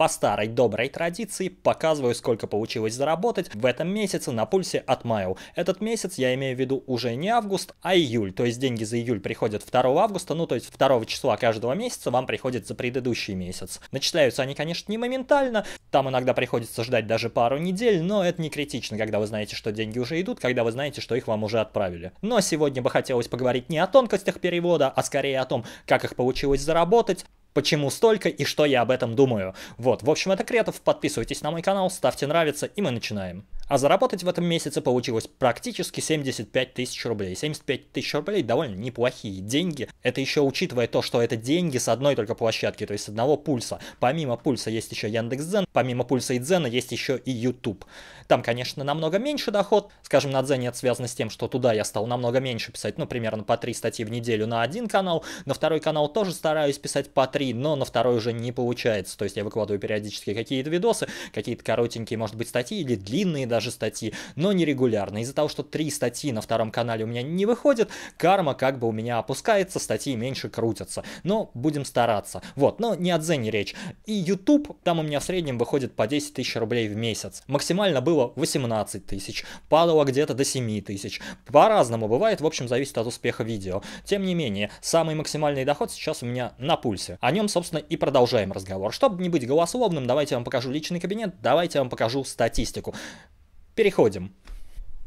По старой доброй традиции показываю, сколько получилось заработать в этом месяце на пульсе от Майл. Этот месяц я имею в виду уже не август, а июль. То есть деньги за июль приходят 2 августа, ну то есть 2 числа каждого месяца вам приходит за предыдущий месяц. Начисляются они, конечно, не моментально, там иногда приходится ждать даже пару недель, но это не критично, когда вы знаете, что деньги уже идут, когда вы знаете, что их вам уже отправили. Но сегодня бы хотелось поговорить не о тонкостях перевода, а скорее о том, как их получилось заработать, почему столько и что я об этом думаю. Вот, в общем, это Кретов, подписывайтесь на мой канал, ставьте нравится, и мы начинаем. А заработать в этом месяце получилось практически 75 тысяч рублей. 75 тысяч рублей довольно неплохие деньги. Это еще учитывая то, что это деньги с одной только площадки, то есть с одного пульса. Помимо пульса есть еще Яндекс.Дзен, помимо пульса и Дзена есть еще и YouTube. Там, конечно, намного меньше доход. Скажем, на Дзене это связано с тем, что туда я стал намного меньше писать, ну, примерно по три статьи в неделю на один канал. На второй канал тоже стараюсь писать по три, но на второй уже не получается. То есть я выкладываю периодически какие-то видосы, какие-то коротенькие, может быть, статьи или длинные даже статьи, но нерегулярно Из-за того, что три статьи на втором канале у меня не выходят, карма как бы у меня опускается, статьи меньше крутятся. Но будем стараться. Вот, но не о Дзене речь. И YouTube, там у меня в среднем выходит по 10 тысяч рублей в месяц. Максимально было было 18 тысяч, падало где-то до 7 тысяч. По-разному бывает, в общем, зависит от успеха видео. Тем не менее, самый максимальный доход сейчас у меня на пульсе. О нем, собственно, и продолжаем разговор. Чтобы не быть голословным, давайте я вам покажу личный кабинет, давайте я вам покажу статистику. Переходим.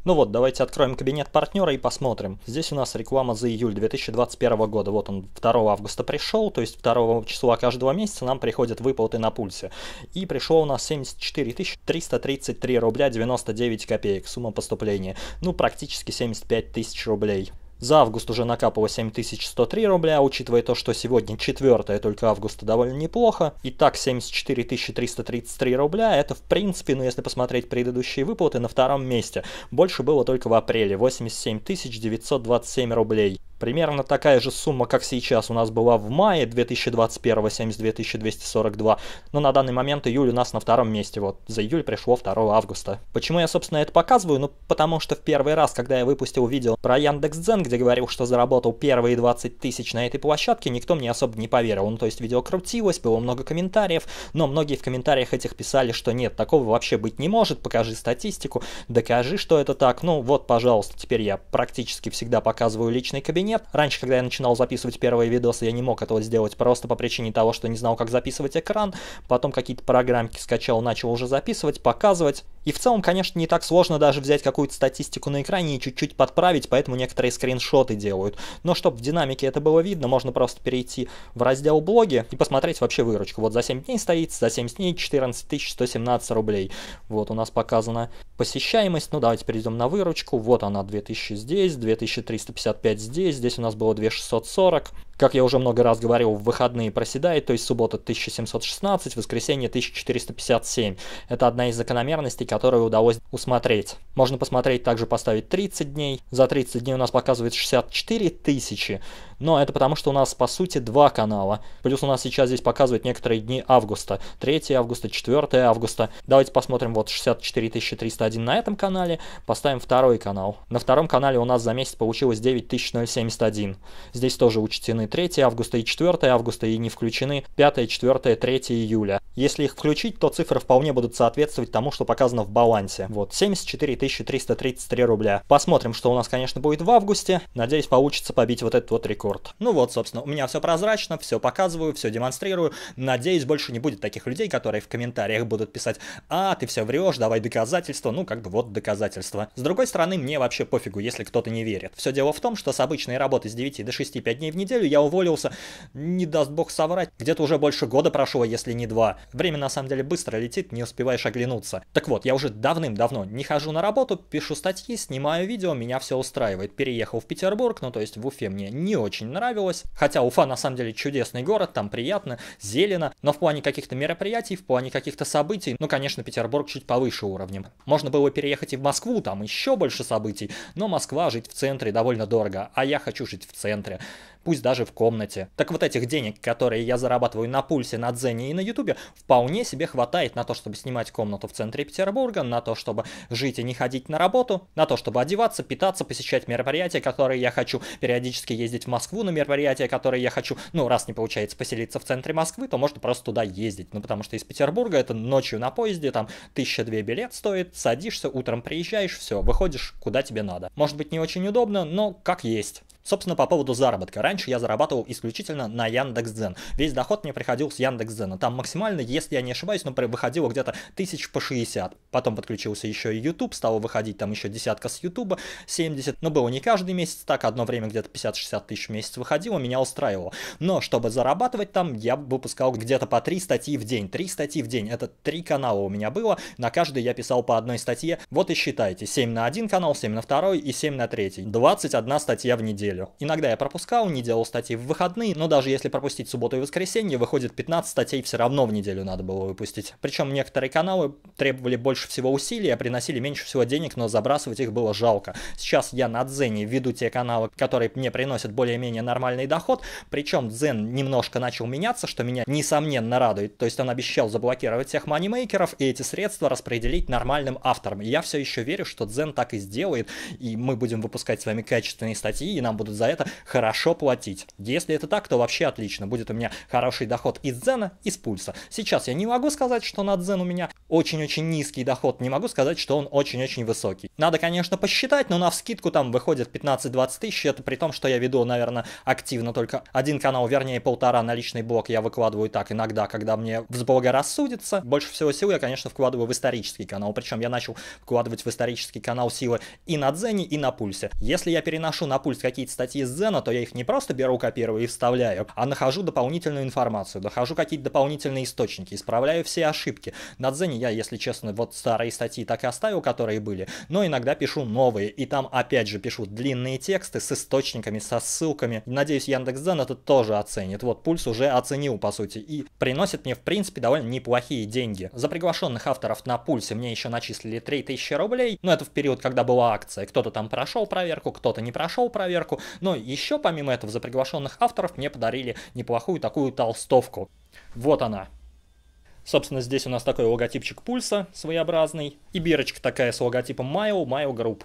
Ну вот, давайте откроем кабинет партнера и посмотрим. Здесь у нас реклама за июль 2021 года. Вот он 2 августа пришел, то есть 2 числа каждого месяца нам приходят выплаты на пульсе. И пришло у нас 74 333 рубля 99 копеек сумма поступления. Ну, практически 75 тысяч рублей. За август уже накапало 7103 рубля, учитывая то, что сегодня 4 только августа довольно неплохо. И так 74333 рубля, это в принципе, ну если посмотреть предыдущие выплаты, на втором месте. Больше было только в апреле, 87927 рублей. Примерно такая же сумма, как сейчас у нас была в мае 2021 72242, но на данный момент июль у нас на втором месте, вот за июль пришло 2 августа. Почему я, собственно, это показываю? Ну, потому что в первый раз, когда я выпустил видео про Яндекс.Дзен, где говорил, что заработал первые 20 тысяч на этой площадке, никто мне особо не поверил. Ну, то есть видео крутилось, было много комментариев, но многие в комментариях этих писали, что нет, такого вообще быть не может, покажи статистику, докажи, что это так. Ну, вот, пожалуйста, теперь я практически всегда показываю личный кабинет, нет. Раньше, когда я начинал записывать первые видосы, я не мог этого сделать просто по причине того, что не знал, как записывать экран. Потом какие-то программки скачал, начал уже записывать, показывать. И в целом, конечно, не так сложно даже взять какую-то статистику на экране и чуть-чуть подправить, поэтому некоторые скриншоты делают. Но чтобы в динамике это было видно, можно просто перейти в раздел блоги и посмотреть вообще выручку. Вот за 7 дней стоит, за 70 дней 14 117 рублей. Вот у нас показана посещаемость. Ну давайте перейдем на выручку. Вот она 2000 здесь, 2355 здесь, здесь у нас было 2640 как я уже много раз говорил, в выходные проседает, то есть суббота 1716, воскресенье 1457. Это одна из закономерностей, которую удалось усмотреть. Можно посмотреть, также поставить 30 дней. За 30 дней у нас показывает 64 тысячи, но это потому, что у нас, по сути, два канала. Плюс у нас сейчас здесь показывают некоторые дни августа. 3 августа, 4 августа. Давайте посмотрим, вот 64 301 на этом канале, поставим второй канал. На втором канале у нас за месяц получилось 9071. Здесь тоже учтены включены 3 августа и 4 августа и не включены 5, 4, 3 июля. Если их включить, то цифры вполне будут соответствовать тому, что показано в балансе. Вот, 74 333 рубля. Посмотрим, что у нас, конечно, будет в августе. Надеюсь, получится побить вот этот вот рекорд. Ну вот, собственно, у меня все прозрачно, все показываю, все демонстрирую. Надеюсь, больше не будет таких людей, которые в комментариях будут писать «А, ты все врешь, давай доказательства». Ну, как бы вот доказательства. С другой стороны, мне вообще пофигу, если кто-то не верит. Все дело в том, что с обычной работы с 9 до 6 5 дней в неделю я уволился, не даст бог соврать, где-то уже больше года прошло, если не два. Время на самом деле быстро летит, не успеваешь оглянуться. Так вот, я уже давным-давно не хожу на работу, пишу статьи, снимаю видео, меня все устраивает. Переехал в Петербург, ну то есть в Уфе мне не очень нравилось, хотя Уфа на самом деле чудесный город, там приятно, зелено, но в плане каких-то мероприятий, в плане каких-то событий, ну конечно Петербург чуть повыше уровнем. Можно было переехать и в Москву, там еще больше событий, но Москва жить в центре довольно дорого, а я хочу жить в центре пусть даже в комнате. Так вот этих денег, которые я зарабатываю на пульсе, на дзене и на ютубе, вполне себе хватает на то, чтобы снимать комнату в центре Петербурга, на то, чтобы жить и не ходить на работу, на то, чтобы одеваться, питаться, посещать мероприятия, которые я хочу, периодически ездить в Москву на мероприятия, которые я хочу. Ну, раз не получается поселиться в центре Москвы, то можно просто туда ездить, ну, потому что из Петербурга это ночью на поезде, там, тысяча две билет стоит, садишься, утром приезжаешь, все, выходишь, куда тебе надо. Может быть, не очень удобно, но как есть. Собственно, по поводу заработка. Раньше я зарабатывал исключительно на Яндекс.Дзен. Весь доход мне приходил с Яндекс.Дзена. Там максимально, если я не ошибаюсь, но ну, выходило где-то тысяч по 60. Потом подключился еще и YouTube, стало выходить там еще десятка с YouTube, 70. Но было не каждый месяц, так одно время где-то 50-60 тысяч в месяц выходило, меня устраивало. Но чтобы зарабатывать там, я выпускал где-то по 3 статьи в день. 3 статьи в день, это 3 канала у меня было, на каждый я писал по одной статье. Вот и считайте, 7 на один канал, 7 на второй и 7 на третий. 21 статья в неделю неделю. Иногда я пропускал, не делал статьи в выходные, но даже если пропустить субботу и воскресенье, выходит 15 статей все равно в неделю надо было выпустить. Причем некоторые каналы требовали больше всего усилий, а приносили меньше всего денег, но забрасывать их было жалко. Сейчас я на Дзене веду те каналы, которые мне приносят более-менее нормальный доход, причем Дзен немножко начал меняться, что меня несомненно радует, то есть он обещал заблокировать всех манимейкеров и эти средства распределить нормальным авторам. Я все еще верю, что Дзен так и сделает, и мы будем выпускать с вами качественные статьи, и нам будут будут за это хорошо платить. Если это так, то вообще отлично. Будет у меня хороший доход из дзена, из пульса. Сейчас я не могу сказать, что на дзен у меня очень-очень низкий доход. Не могу сказать, что он очень-очень высокий. Надо, конечно, посчитать, но на вскидку там выходит 15-20 тысяч. Это при том, что я веду, наверное, активно только один канал, вернее полтора на личный блок я выкладываю так иногда, когда мне взблагорассудится. Больше всего сил я, конечно, вкладываю в исторический канал. Причем я начал вкладывать в исторический канал силы и на дзене, и на пульсе. Если я переношу на пульс какие-то статьи с Зена, то я их не просто беру, копирую и вставляю, а нахожу дополнительную информацию, нахожу какие-то дополнительные источники, исправляю все ошибки. На Дзене я, если честно, вот старые статьи так и оставил, которые были, но иногда пишу новые, и там опять же пишу длинные тексты с источниками, со ссылками. Надеюсь, Яндекс Яндекс.Дзен это тоже оценит. Вот пульс уже оценил, по сути, и приносит мне, в принципе, довольно неплохие деньги. За приглашенных авторов на пульсе мне еще начислили 3000 рублей, но это в период, когда была акция. Кто-то там прошел проверку, кто-то не прошел проверку, но еще помимо этого за приглашенных авторов мне подарили неплохую такую толстовку. Вот она. Собственно, здесь у нас такой логотипчик пульса своеобразный. И бирочка такая с логотипом Mayo, Mayo Group.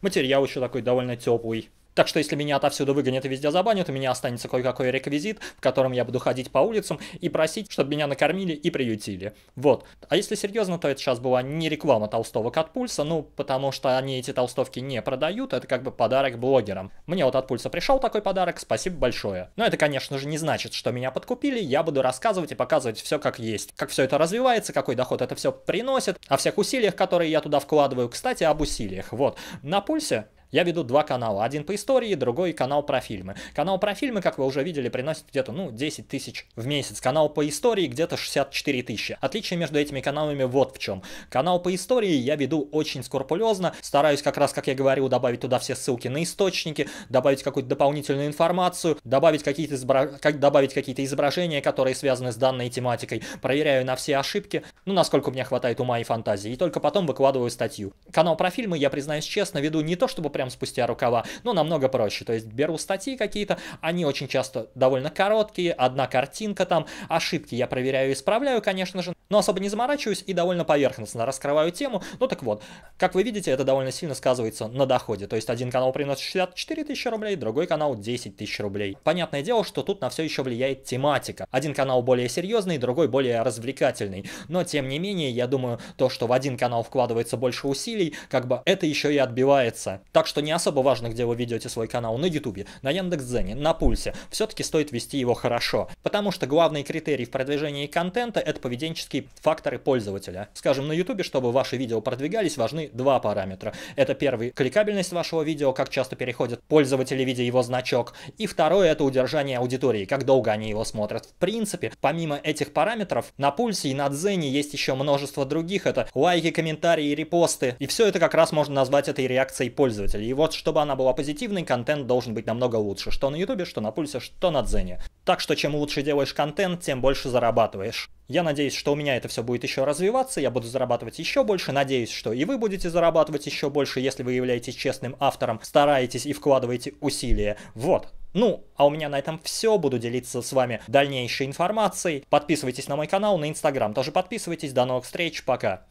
Материал еще такой довольно теплый. Так что если меня отовсюду выгонят и везде забанят, у меня останется кое-какой реквизит, в котором я буду ходить по улицам и просить, чтобы меня накормили и приютили. Вот. А если серьезно, то это сейчас была не реклама толстовок от пульса, ну, потому что они эти толстовки не продают, это как бы подарок блогерам. Мне вот от пульса пришел такой подарок, спасибо большое. Но это, конечно же, не значит, что меня подкупили, я буду рассказывать и показывать все как есть. Как все это развивается, какой доход это все приносит, о всех усилиях, которые я туда вкладываю. Кстати, об усилиях. Вот. На пульсе я веду два канала. Один по истории, другой канал про фильмы. Канал про фильмы, как вы уже видели, приносит где-то, ну, 10 тысяч в месяц. Канал по истории где-то 64 тысячи. Отличие между этими каналами вот в чем. Канал по истории я веду очень скрупулезно. Стараюсь как раз, как я говорил, добавить туда все ссылки на источники, добавить какую-то дополнительную информацию, добавить какие-то избра... как... добавить какие-то изображения, которые связаны с данной тематикой. Проверяю на все ошибки, ну, насколько мне хватает ума и фантазии. И только потом выкладываю статью. Канал про фильмы, я признаюсь честно, веду не то чтобы прям прям спустя рукава, но ну, намного проще. То есть беру статьи какие-то, они очень часто довольно короткие, одна картинка там, ошибки я проверяю и исправляю, конечно же, но особо не заморачиваюсь и довольно поверхностно раскрываю тему. Ну так вот, как вы видите, это довольно сильно сказывается на доходе. То есть один канал приносит 64 тысячи рублей, другой канал 10 тысяч рублей. Понятное дело, что тут на все еще влияет тематика. Один канал более серьезный, другой более развлекательный. Но тем не менее, я думаю, то, что в один канал вкладывается больше усилий, как бы это еще и отбивается. Так что не особо важно, где вы ведете свой канал на YouTube, на Яндекс.Дзене, на Пульсе. Все-таки стоит вести его хорошо. Потому что главный критерий в продвижении контента это поведенческие факторы пользователя. Скажем, на YouTube, чтобы ваши видео продвигались, важны два параметра. Это первый – кликабельность вашего видео, как часто переходят пользователи, видя его значок. И второе – это удержание аудитории, как долго они его смотрят. В принципе, помимо этих параметров, на Пульсе и на Дзене есть еще множество других. Это лайки, комментарии, репосты. И все это как раз можно назвать этой реакцией пользователя. И вот, чтобы она была позитивной, контент должен быть намного лучше. Что на YouTube, что на Пульсе, что на Дзене. Так что чем лучше делаешь контент, тем больше зарабатываешь. Я надеюсь, что у меня это все будет еще развиваться, я буду зарабатывать еще больше, надеюсь, что и вы будете зарабатывать еще больше, если вы являетесь честным автором, стараетесь и вкладываете усилия. Вот. Ну, а у меня на этом все, буду делиться с вами дальнейшей информацией. Подписывайтесь на мой канал, на инстаграм тоже подписывайтесь, до новых встреч, пока.